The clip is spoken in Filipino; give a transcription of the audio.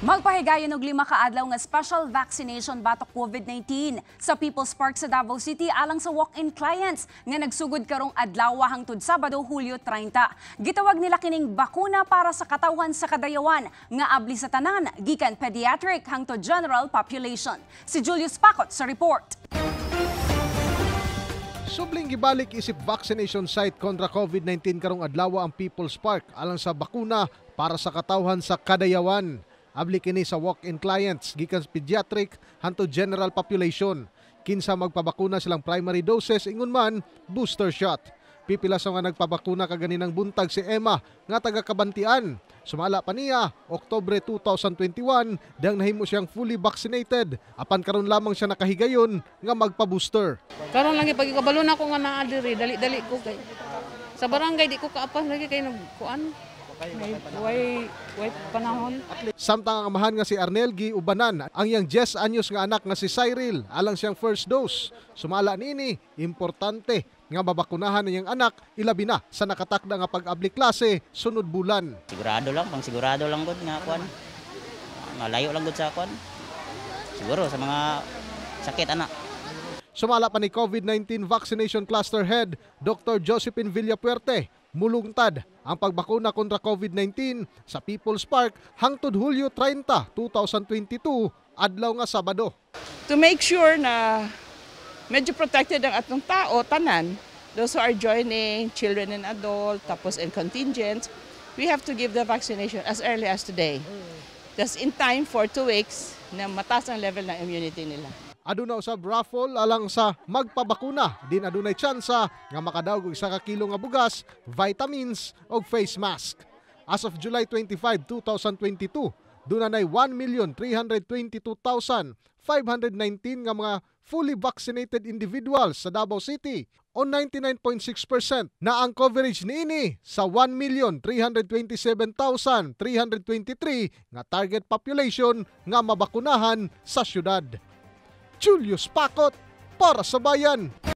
Magpahigayon og lima ka adlaw nga special vaccination batok COVID-19 sa People's Park sa Davao City alang sa walk-in clients nga nagsugod karong adlaw hangtod Sabado Hulyo 30. Gitawag nila kining bakuna para sa katawan sa kadayawan nga abli sa tanan gikan pediatric hangtod general population. Si Julius Pacot sa report. Subling gibalik isip vaccination site kontra COVID-19 karong adlaw ang People's Park alang sa bakuna para sa katawhan sa kadayawan abli kini sa walk-in clients gikan pediatric hanto general population. Kinsa magpabakuna silang primary doses ingon man booster shot. Pipila sa nga nagpabakuna kaganinang buntag si Emma nga taga Kabantian. Sumala pa niya Oktobre 2021 dang nahimo siyang fully vaccinated apan karon lamang siya nakahigayon nga magpa-booster. Karon lang pagikabalo na ko nga naa diri dali-dali ko kay sa barangay di ko kaapan lagi kay nagkuan may way, way panahon. Samtang ang amahan nga si Arnel Gi Ubanan, ang yang 10 anyos nga anak nga si Cyril, alang siyang first dose. Sumala nini, importante nga ang niyang anak ilabi na sa nakatakda nga pag-abli klase sunod bulan. Sigurado lang, pang sigurado lang gud nga kwan. Malayo lang gud sa kwan. Siguro sa mga sakit anak. Sumala pa ni COVID-19 vaccination cluster head Dr. Josephine Villapuerte mulungtad ang pagbakuna kontra COVID-19 sa People's Park hangtod Hulyo 30, 2022, adlaw nga Sabado. To make sure na medyo protected ang atong tao, tanan, those who are joining, children and adult, tapos in contingent, we have to give the vaccination as early as today. That's in time for two weeks na mataas ang level ng immunity nila aduna usab raffle alang sa magpabakuna din adunay tsansa nga makadaog og isa ka kilo nga bugas, vitamins og face mask. As of July 25, 2022, dunay 1,322,519 nga mga fully vaccinated individuals sa Davao City o 99.6% na ang coverage niini sa 1,327,323 nga target population nga mabakunahan sa syudad. Julius Pakot para sa bayan.